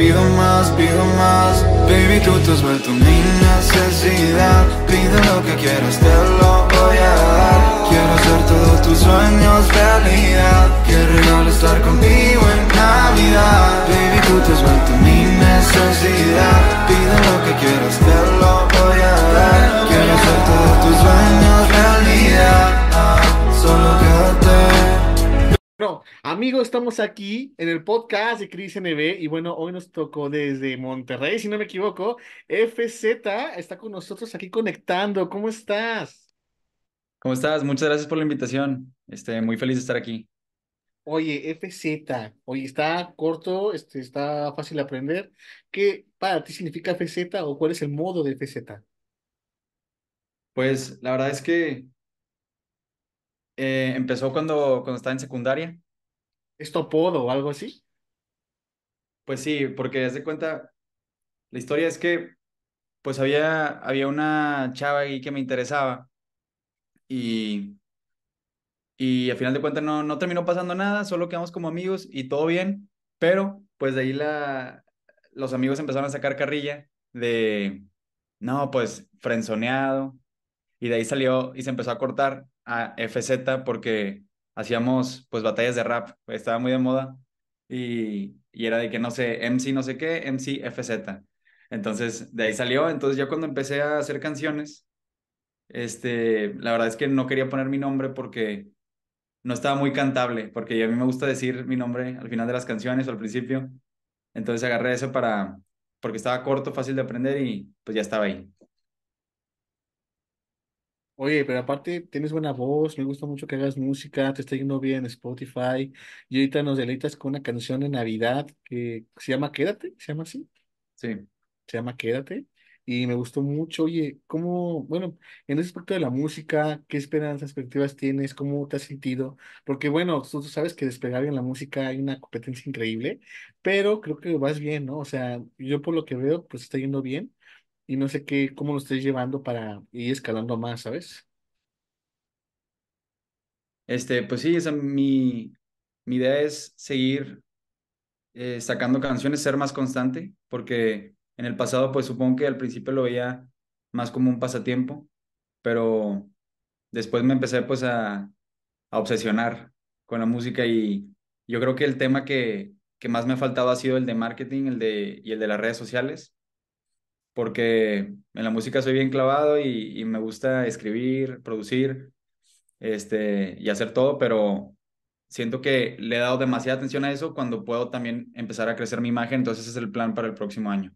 pido más, pido más Baby, tú te has vuelto mi necesidad Pido lo que quieras, te lo voy a dar Quiero hacer todos tus sueños realidad Quiero no estar contigo en Navidad Baby, tú te has vuelto mi necesidad Pido lo que quieras, te lo voy a dar Quiero hacer todos tus sueños realidad ah, Solo que no, amigo, estamos aquí en el podcast de Cris NB y bueno, hoy nos tocó desde Monterrey, si no me equivoco. FZ está con nosotros aquí conectando. ¿Cómo estás? ¿Cómo estás? Muchas gracias por la invitación. Este, muy feliz de estar aquí. Oye, FZ, oye, está corto, este, está fácil de aprender. ¿Qué para ti significa FZ o cuál es el modo de FZ? Pues la verdad es que eh, empezó cuando, cuando estaba en secundaria. esto o algo así? Pues sí, porque haz de cuenta, la historia es que pues había, había una chava ahí que me interesaba y, y al final de cuentas no, no terminó pasando nada, solo quedamos como amigos y todo bien, pero pues de ahí la, los amigos empezaron a sacar carrilla de, no, pues frenzoneado, y de ahí salió y se empezó a cortar a FZ porque hacíamos pues batallas de rap, estaba muy de moda y, era de que no sé, MC no sé qué, MC FZ. Entonces de ahí salió, entonces ya cuando empecé a hacer canciones, este, la verdad es que no quería poner mi nombre porque no estaba muy cantable, porque a mí me gusta decir mi nombre al final de las canciones o al principio. Entonces agarré eso para, porque estaba corto, fácil de aprender y pues ya estaba ahí. Oye, pero aparte tienes buena voz, me gusta mucho que hagas música, te está yendo bien Spotify y ahorita nos deleitas con una canción de Navidad que se llama Quédate, se llama así, Sí, se llama Quédate y me gustó mucho. Oye, ¿cómo, bueno, en ese aspecto de la música, qué esperanzas, perspectivas tienes, cómo te has sentido? Porque bueno, tú, tú sabes que despegar en la música hay una competencia increíble, pero creo que vas bien, ¿no? O sea, yo por lo que veo, pues está yendo bien y no sé qué, cómo lo estés llevando para ir escalando más, ¿sabes? Este, pues sí, mi, mi idea es seguir eh, sacando canciones, ser más constante, porque en el pasado, pues supongo que al principio lo veía más como un pasatiempo, pero después me empecé pues a, a obsesionar con la música y yo creo que el tema que, que más me ha faltado ha sido el de marketing el de, y el de las redes sociales, porque en la música soy bien clavado y, me gusta escribir, producir este, y hacer todo, pero siento que le he dado demasiada atención a eso cuando puedo también empezar a crecer mi imagen, entonces ese es el plan para el próximo año.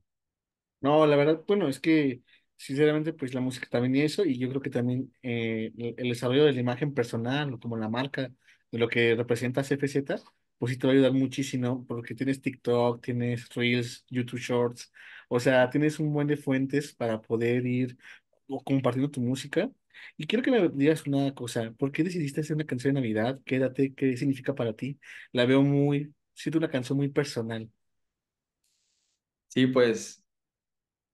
No, la verdad, bueno, es que sinceramente pues la música también y eso, y yo creo que también eh, el, desarrollo de la imagen personal, como la marca, de lo que representa CFZ, pues te va a ayudar muchísimo porque tienes TikTok, tienes Reels, YouTube Shorts, o sea, tienes un buen de fuentes para poder ir compartiendo tu música. Y quiero que me digas una cosa, ¿por qué decidiste hacer una canción de Navidad? Quédate, ¿qué significa para ti? La veo muy, siento una canción muy personal. Sí, pues,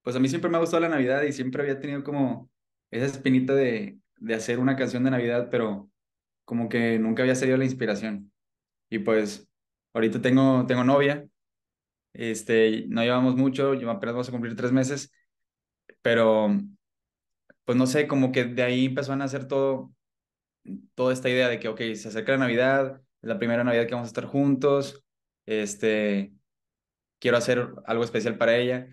pues a mí siempre me ha gustado la Navidad y siempre había tenido como esa espinita de, de hacer una canción de Navidad, pero como que nunca había salido la inspiración. Y pues ahorita tengo, tengo novia, este, no llevamos mucho, yo apenas vamos a cumplir tres meses, pero pues no sé, como que de ahí empezó a nacer todo, toda esta idea de que, ok, se acerca la Navidad, es la primera Navidad que vamos a estar juntos, este, quiero hacer algo especial para ella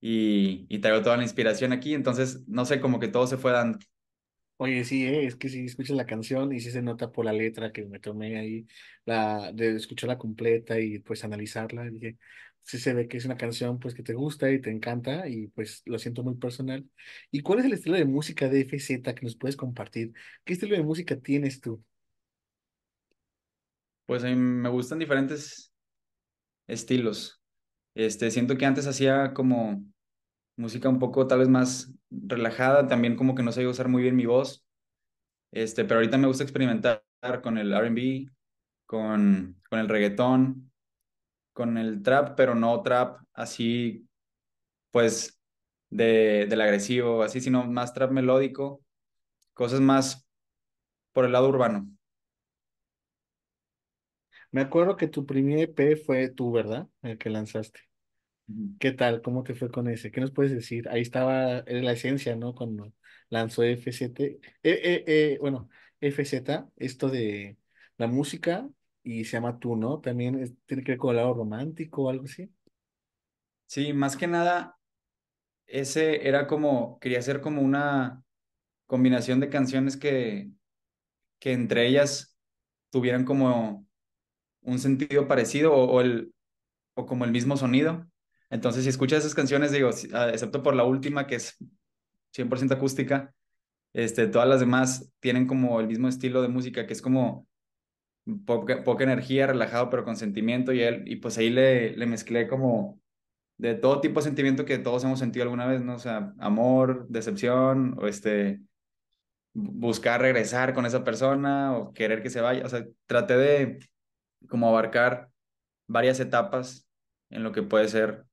y, y traigo toda la inspiración aquí, entonces, no sé, como que todo se fue dando. Oye, sí, eh, es que si escuchas la canción y si se nota por la letra que me tomé ahí, la, de escucharla completa y pues analizarla, dije, sí se ve que es una canción pues que te gusta y te encanta y pues lo siento muy personal. ¿Y cuál es el estilo de música de FZ que nos puedes compartir? ¿Qué estilo de música tienes tú? Pues a mí me gustan diferentes estilos. Este, siento que antes hacía como música un poco tal vez más relajada, también como que no sé usar muy bien mi voz, este, pero ahorita me gusta experimentar con el RB, con, con el reggaetón, con el trap, pero no trap así, pues, de, del agresivo, así, sino más trap melódico, cosas más por el lado urbano. Me acuerdo que tu primer EP fue tú, ¿verdad? El que lanzaste. ¿Qué tal? ¿Cómo te fue con ese? ¿Qué nos puedes decir? Ahí estaba la esencia, ¿no? Cuando lanzó FZ, e, e, e, bueno, FZ, esto de la música y se llama Tú, ¿no? También tiene que ver con el lado romántico o algo así. Sí, más que nada, ese era como, quería hacer como una combinación de canciones que, que entre ellas tuvieran como un sentido parecido o el, o como el mismo sonido. Entonces, si escuchas esas canciones, digo, ah, excepto por la última, que es 100% acústica, este, todas las demás tienen como el mismo estilo de música, que es como poca, energía, relajado, pero con sentimiento, y, él, y pues ahí le, le mezclé como de todo tipo de sentimiento que todos hemos sentido alguna vez, ¿no? O sea, amor, decepción, o este, buscar regresar con esa persona, o querer que se vaya, o sea, traté de como abarcar varias etapas en lo que puede ser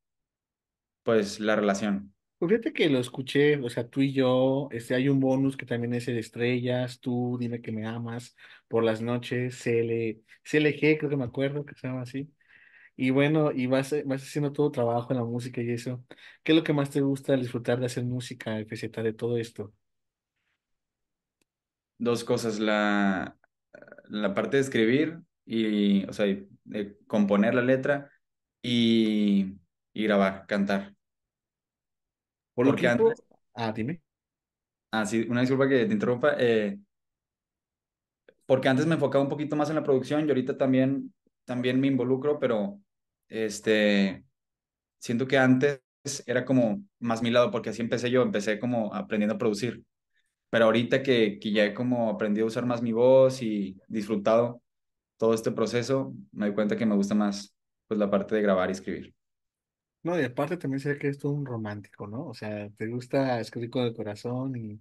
pues la relación. Pues, fíjate que lo escuché, o sea, tú y yo, este, hay un bonus que también es el Estrellas, tú, dime que me amas, por las noches, CL, CLG, creo que me acuerdo que se llama así. Y bueno, y eh, vas, haciendo todo trabajo en la música y eso. ¿Qué es lo que más te gusta disfrutar de hacer música, FZ, de todo esto? Dos cosas, la, la parte de escribir y, o sea, de eh, componer la letra y, y grabar, cantar. Por lo que antes... Ah, dime. Ah, sí, una disculpa que te interrumpa. Eh, porque antes me enfocaba un poquito más en la producción y ahorita también, también me involucro, pero este, siento que antes era como más mi lado, porque así empecé yo, empecé como aprendiendo a producir. Pero ahorita que, que ya he como aprendido a usar más mi voz y disfrutado todo este proceso, me doy cuenta que me gusta más pues la parte de grabar y escribir. No, y aparte también sé que es todo un romántico, ¿no? O sea, te gusta escribir con el corazón y,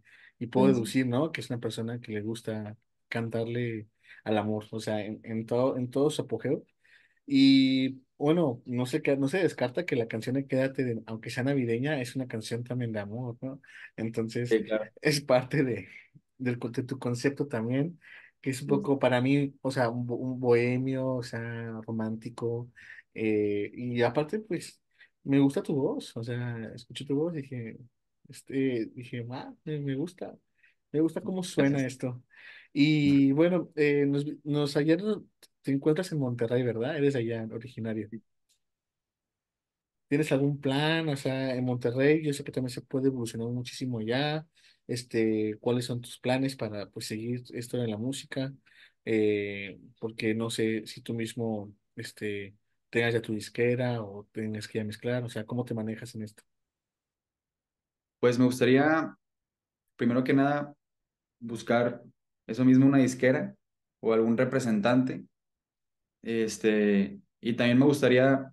puedo deducir, ¿no? Que es una persona que le gusta cantarle al amor, o sea, en, en todo, en todo su apogeo. Y bueno, no se, qué, no se descarta que la canción de Quédate, aunque sea navideña, es una canción también de amor, ¿no? Entonces, es parte de, del, tu concepto también, que es un poco para mí, o sea, un, bohemio, o sea, romántico. Eh, y aparte, pues, me gusta tu voz, o sea, escuché tu voz y dije, este, dije, me, gusta, me gusta cómo suena esto. Y bueno, eh, nos, ayer te encuentras en Monterrey, ¿verdad? Eres allá originario. ¿Tienes algún plan? O sea, en Monterrey, yo sé que también se puede evolucionar muchísimo allá. Este, ¿cuáles son tus planes para pues seguir esto en la música? Eh, porque no sé si tú mismo, este tengas ya tu disquera o tengas que ya mezclar? O sea, ¿cómo te manejas en esto? Pues me gustaría, primero que nada, buscar eso mismo, una disquera o algún representante. Este, y también me gustaría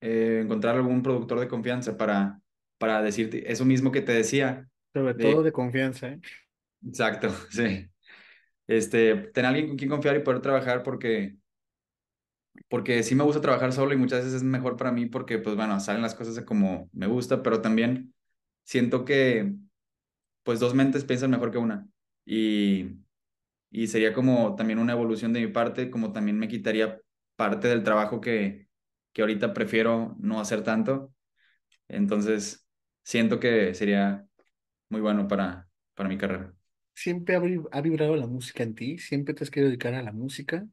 eh, encontrar algún productor de confianza para, para decirte eso mismo que te decía. Sobre todo de confianza, ¿eh? Exacto, sí. Este, tener alguien con quien confiar y poder trabajar porque porque sí me gusta trabajar solo y muchas veces es mejor para mí porque, pues bueno, salen las cosas como me gusta, pero también siento que, pues dos mentes piensan mejor que una. Y, sería como también una evolución de mi parte, como también me quitaría parte del trabajo que, que ahorita prefiero no hacer tanto. Entonces, siento que sería muy bueno para, para mi carrera. ¿Siempre ha vibrado la música en ti? ¿Siempre te has querido dedicar a la música?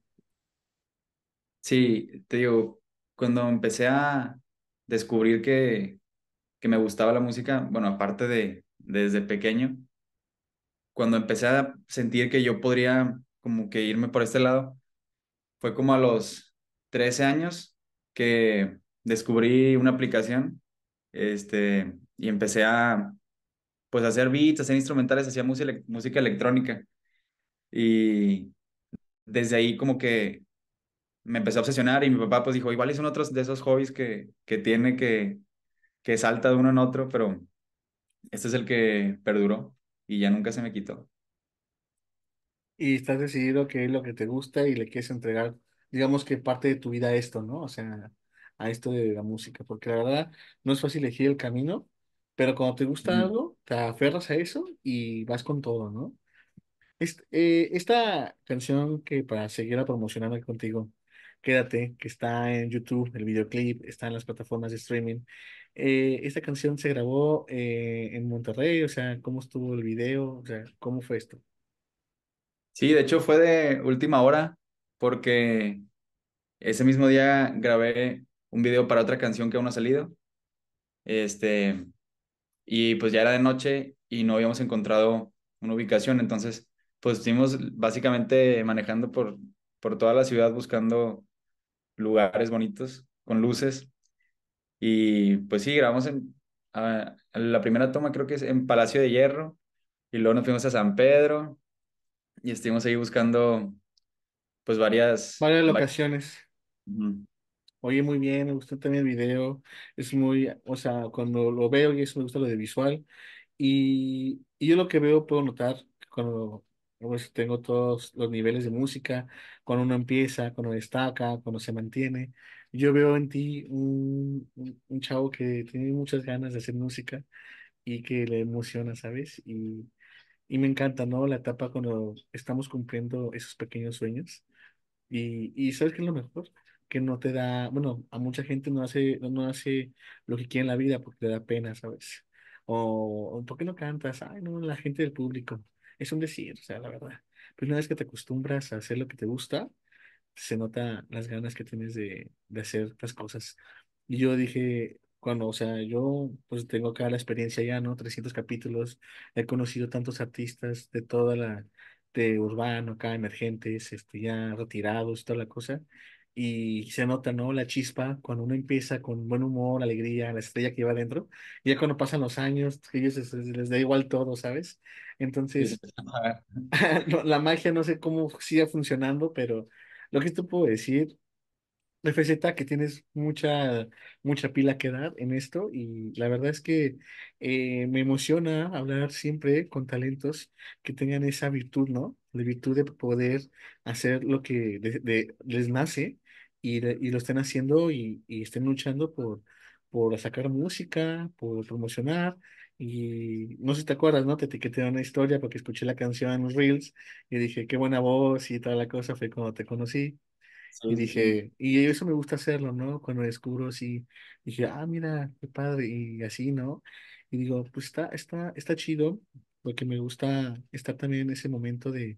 Sí, te digo, cuando empecé a descubrir que, que me gustaba la música, bueno, aparte de desde pequeño, cuando empecé a sentir que yo podría como que irme por este lado, fue como a los 13 años que descubrí una aplicación este, y empecé a pues hacer beats, hacer instrumentales, hacía música, música electrónica. Y desde ahí como que me empecé a obsesionar y mi papá pues dijo, igual son otros de esos hobbies que, que tiene que, que salta de uno en otro, pero este es el que perduró y ya nunca se me quitó. Y estás decidido que es lo que te gusta y le quieres entregar, digamos que parte de tu vida a esto, ¿no? O sea, a esto de la música, porque la verdad no es fácil elegir el camino, pero cuando te gusta algo, te aferras a eso y vas con todo, ¿no? Este, eh, esta canción que para seguir a promocionar contigo, Quédate, que está en YouTube, el videoclip, está en las plataformas de streaming. Eh, esta canción se grabó eh, en Monterrey, o sea, ¿cómo estuvo el video? O sea, ¿cómo fue esto? Sí, de hecho fue de última hora, porque ese mismo día grabé un video para otra canción que aún no ha salido. Este, y pues ya era de noche y no habíamos encontrado una ubicación, entonces pues estuvimos básicamente manejando por, por toda la ciudad buscando lugares bonitos, con luces. Y pues sí, grabamos en ah, la primera toma, creo que es en Palacio de Hierro, y luego nos fuimos a San Pedro y estuvimos ahí buscando pues varias... Varias locaciones. Oye, muy bien, me gustó también el video. Es muy, o sea, cuando lo veo y eso me gusta lo de visual. Y, y yo lo que veo, puedo notar cuando pues tengo todos los niveles de música, cuando uno empieza, cuando destaca, cuando se mantiene. Yo veo en ti un, un, chavo que tiene muchas ganas de hacer música y que le emociona, ¿sabes? Y, y me encanta, ¿no? La etapa cuando estamos cumpliendo esos pequeños sueños. Y, y ¿sabes qué es lo mejor? Que no te da, bueno, a mucha gente no hace, no hace lo que quiere en la vida porque le da pena, ¿sabes? O, ¿por qué no cantas? Ay, no, la gente del público es un decir, o sea, la verdad. Pero pues una vez que te acostumbras a hacer lo que te gusta, se nota las ganas que tienes de, de hacer las cosas. Y yo dije, cuando, o sea, yo pues tengo acá la experiencia ya, ¿no? 300 capítulos, he conocido tantos artistas de toda la, de urbano acá, emergentes, este, ya retirados, toda la cosa y se nota, ¿no? La chispa, cuando uno empieza con buen humor, alegría, la estrella que lleva adentro, y ya cuando pasan los años, ellos les, da igual todo, ¿sabes? Entonces, la magia no sé cómo siga funcionando, pero lo que te puedo decir, FZ, que tienes mucha, mucha pila que dar en esto, y la verdad es que eh, me emociona hablar siempre con talentos que tengan esa virtud, ¿no? La virtud de poder hacer lo que de, les nace y, y lo estén haciendo y, y estén luchando por, por sacar música, por promocionar. Y no sé si te acuerdas, ¿no? Te etiqueté una historia porque escuché la canción en los Reels y dije, qué buena voz y toda la cosa, fue cuando te conocí. y dije, y eso me gusta hacerlo, ¿no? Cuando descubro, sí, dije, ah, mira, qué padre, y así, ¿no? Y digo, pues está, está, está chido, porque me gusta estar también en ese momento de,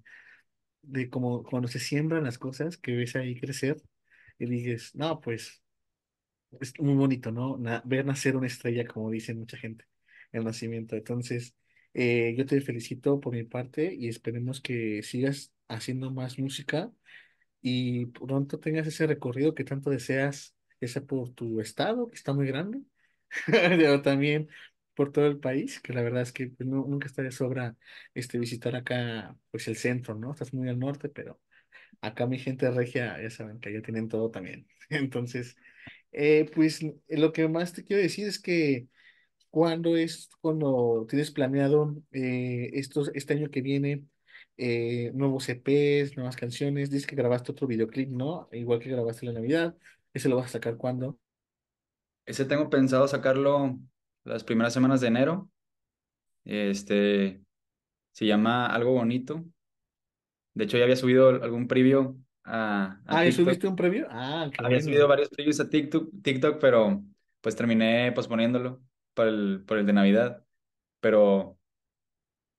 de como cuando se siembran las cosas, que ves ahí crecer, y dices, no, pues es muy bonito, ¿no? ver nacer una estrella, como dicen mucha gente, el nacimiento. Entonces, eh, yo te felicito por mi parte y esperemos que sigas haciendo más música y pronto tengas ese recorrido que tanto deseas, ese por tu estado, que está muy grande, pero también por todo el país, que la verdad es que pues, nunca estaría sobra este, visitar acá, pues el centro, ¿no? Estás muy al norte, pero acá mi gente regia, ya saben que allá tienen todo también. Entonces, eh, pues lo que más te quiero decir es que cuando es cuando tienes planeado eh, estos, este año que viene eh, nuevos EPs, nuevas canciones, dices que grabaste otro videoclip, ¿no? Igual que grabaste la Navidad, ¿ese lo vas a sacar cuándo? Ese tengo pensado sacarlo las primeras semanas de enero. Este se llama Algo Bonito de hecho, ya había subido algún preview a, ah, subiste un preview? Ah, Había subido varios previews a TikTok, TikTok, pero pues terminé posponiéndolo por el, el de Navidad. Pero,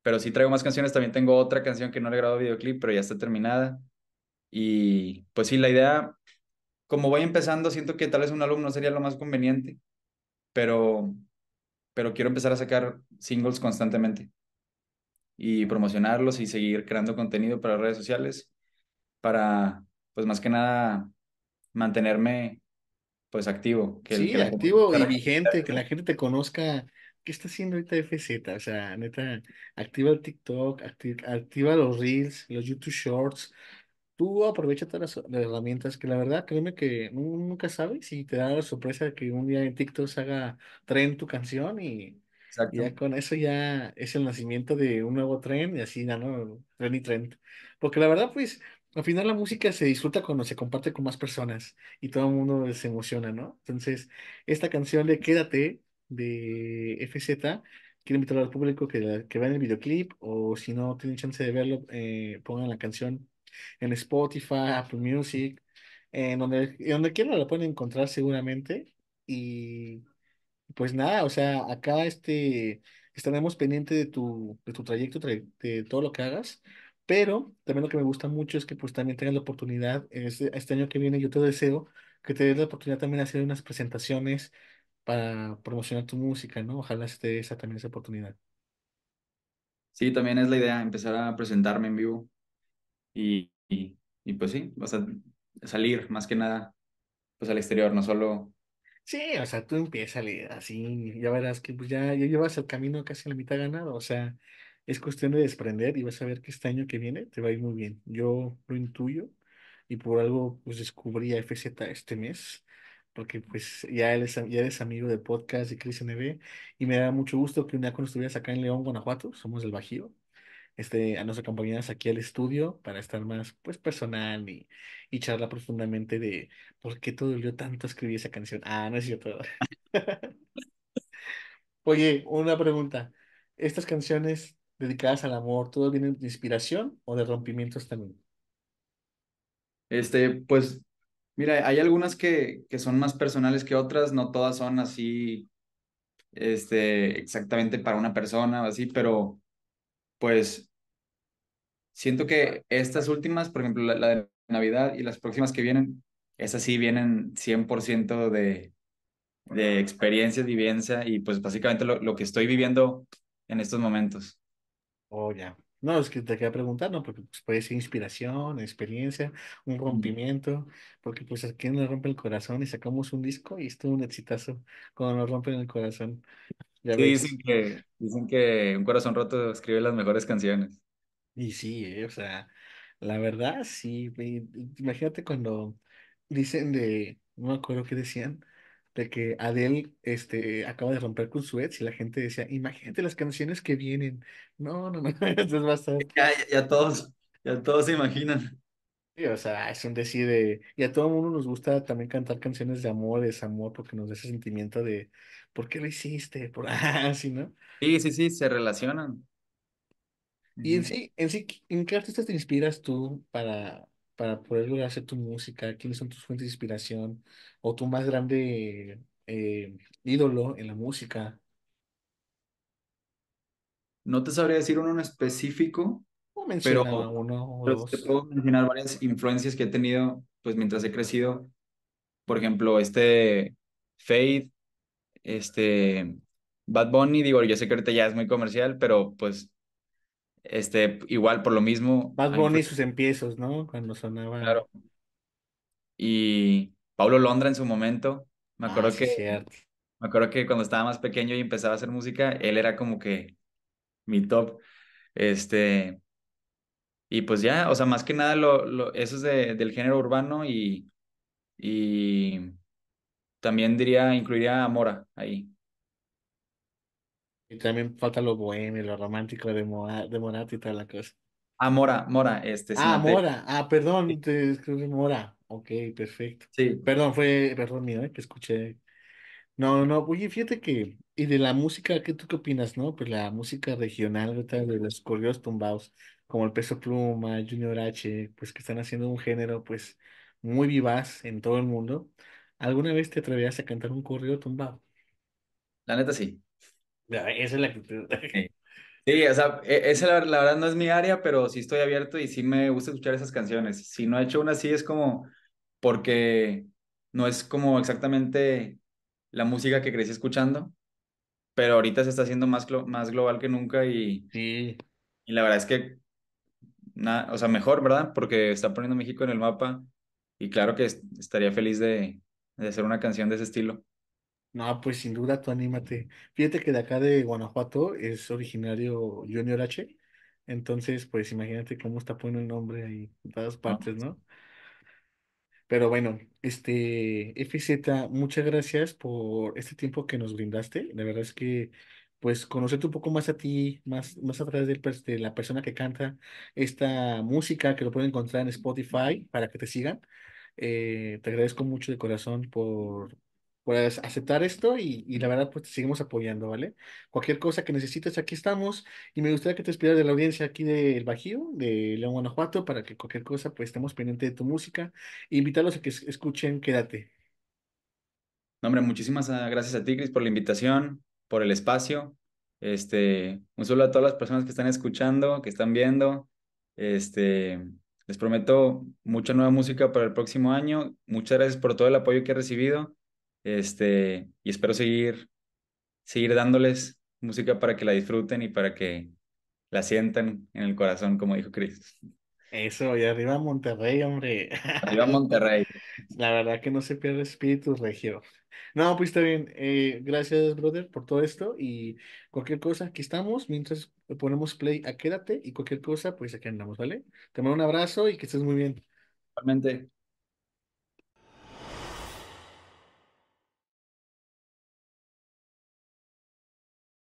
pero sí traigo más canciones. También tengo otra canción que no le he grabado videoclip, pero ya está terminada. Y pues sí, la idea, como voy empezando, siento que tal vez un álbum no sería lo más conveniente, pero, pero quiero empezar a sacar singles constantemente y promocionarlos y seguir creando contenido para redes sociales para, pues más que nada, mantenerme pues activo. Que sí, activo y vigente, que la gente te conozca. ¿Qué está haciendo ahorita FZ? O sea, neta, activa el TikTok, activa, los Reels, los YouTube Shorts. Tú aprovecha todas las, herramientas que la verdad, créeme que nunca sabes si te da la sorpresa que un día en TikTok se haga tren tu canción y Exacto. Ya con eso ya es el nacimiento de un nuevo tren y así, ¿no? Tren y tren. Porque la verdad, pues, al final la música se disfruta cuando se comparte con más personas y todo el mundo se emociona, ¿no? Entonces, esta canción de Quédate de FZ, quiero invitar al público que, que vean el videoclip o si no tienen chance de verlo, eh, pongan la canción en Spotify, Apple Music, en donde, donde quiera la pueden encontrar seguramente. Y pues nada, o sea, acá este, estaremos pendientes de tu, de tu trayecto, de todo lo que hagas, pero también lo que me gusta mucho es que pues también tengas la oportunidad, este, este año que viene yo te deseo que te des la oportunidad también de hacer unas presentaciones para promocionar tu música, ¿no? Ojalá estés esa también esa oportunidad. Sí, también es la idea, empezar a presentarme en vivo y, y, pues sí, vas a salir más que nada pues al exterior, no solo Sí, o sea, tú empiezas así, ya verás que pues ya, ya llevas el camino casi a la mitad ganado, o sea, es cuestión de desprender y vas a ver que este año que viene te va a ir muy bien. Yo lo intuyo y por algo pues descubrí a FZ este mes, porque pues ya eres, ya amigo del podcast de Chris NB y me da mucho gusto que un con estuvieras acá en León, Guanajuato, somos del Bajío, este, a nos acompañaras aquí al estudio para estar más pues, personal y, y profundamente de por qué te dolió tanto escribir esa canción. Ah, no es cierto. Oye, una pregunta. ¿Estas canciones dedicadas al amor, todo vienen de inspiración o de rompimientos también? Este, pues, mira, hay algunas que, que son más personales que otras, no todas son así, este, exactamente para una persona o así, pero pues siento que estas últimas, por ejemplo, la, de Navidad y las próximas que vienen, esas sí vienen 100% de, de experiencias, vivencia y pues básicamente lo, que estoy viviendo en estos momentos. Oh, ya. No, es que te quería preguntar, ¿no? Porque pues, puede ser inspiración, experiencia, un rompimiento, porque pues a quien le rompe el corazón y sacamos un disco y estuvo un exitazo cuando nos rompen el corazón dicen que, dicen que Un Corazón Roto escribe las mejores canciones. Y sí, eh, o sea, la verdad, sí. Imagínate cuando dicen de, no me acuerdo qué decían, de que Adele este, acaba de romper con su ex y la gente decía, imagínate las canciones que vienen. No, no, no, entonces va a ya, todos, ya todos se imaginan o sea, es un decir de... Y a todo mundo nos gusta también cantar canciones de amor, desamor, porque nos da ese sentimiento de, ¿por qué lo hiciste? Por así, ah, ¿no? Sí, sí, sí, se relacionan. Y en sí, en sí, ¿en qué artistas te inspiras tú para, para poder lograr hacer tu música? ¿Quiénes son tus fuentes de inspiración? ¿O tu más grande eh, ídolo en la música? No te sabría decir uno en específico, pero, uno o dos. Te puedo mencionar varias influencias que he tenido, pues mientras he crecido. Por ejemplo, este Faith, este Bad Bunny, digo, yo sé que ahorita ya es muy comercial, pero pues este igual por lo mismo. Bad Bunny y sus empiezos, ¿no? Cuando sonaba. Claro. Y Paulo Londra en su momento, me ah, acuerdo que me acuerdo que cuando estaba más pequeño y empezaba a hacer música, él era como que mi top. Este, y pues ya, o sea, más que nada, lo, lo eso es de, del género urbano y, y también diría, incluiría a Mora ahí. Y también falta lo bohemio, lo romántico de, Moa- de y toda la cosa. Ah, Mora, Mora, este. sí, Ah, Mora. Ah, perdón, te escribí Mora. Ok, perfecto. Sí, Perdón, fue perdón, mira, eh, que escuché. No, no, oye, fíjate que, y de la música, ¿qué tú qué opinas, no? Pues la música regional, tal de los corridos tumbados como el Peso Pluma, Junior H, pues que están haciendo un género pues muy vivaz en todo el mundo. ¿Alguna vez te atrevías a cantar un corrido tumbado? La neta sí. Esa es la Sí, o sea, e, esa la, verdad no es mi área, pero sí estoy abierto y sí me gusta escuchar esas canciones. Si no he hecho una así es como porque no es como exactamente la música que crecí escuchando, pero ahorita se está haciendo más, más global que nunca y, Sí, y la verdad es que o sea, mejor, ¿verdad? Porque está poniendo México en el mapa y claro que estaría feliz de, de hacer una canción de ese estilo. No, pues sin duda, tú anímate. Fíjate que de acá de Guanajuato es originario Junior H. Entonces, pues imagínate cómo está poniendo el nombre ahí en todas partes, ¿no? Pero bueno, este, FZ, muchas gracias por este tiempo que nos brindaste. La verdad es que pues conocerte un poco más a ti, más, más a través de la persona que canta esta música, que lo pueden encontrar en Spotify para que te sigan. Eh, te agradezco mucho de corazón por, aceptar esto y, la verdad, pues te seguimos apoyando, ¿vale? Cualquier cosa que necesites, aquí estamos. Y me gustaría que te despidas de la audiencia aquí del Bajío, de León, Guanajuato, para que cualquier cosa, pues estemos pendientes de tu música. E invitarlos a que escuchen Quédate. hombre, muchísimas ah, gracias a ti, Cris, por la invitación por el espacio. Este, un saludo a todas las personas que están escuchando, que están viendo. Este, les prometo mucha nueva música para el próximo año. Muchas gracias por todo el apoyo que he recibido. Este, y espero seguir, seguir dándoles música para que la disfruten y para que la sientan en el corazón, como dijo Cristo eso, y arriba Monterrey, hombre. Arriba Monterrey. La verdad que no se pierde espíritu, Regio. No, pues está bien. Eh, gracias, brother, por todo esto. Y cualquier cosa, aquí estamos. Mientras ponemos play a quédate y cualquier cosa, pues aquí andamos, ¿vale? Te mando un abrazo y que estés muy bien. Realmente.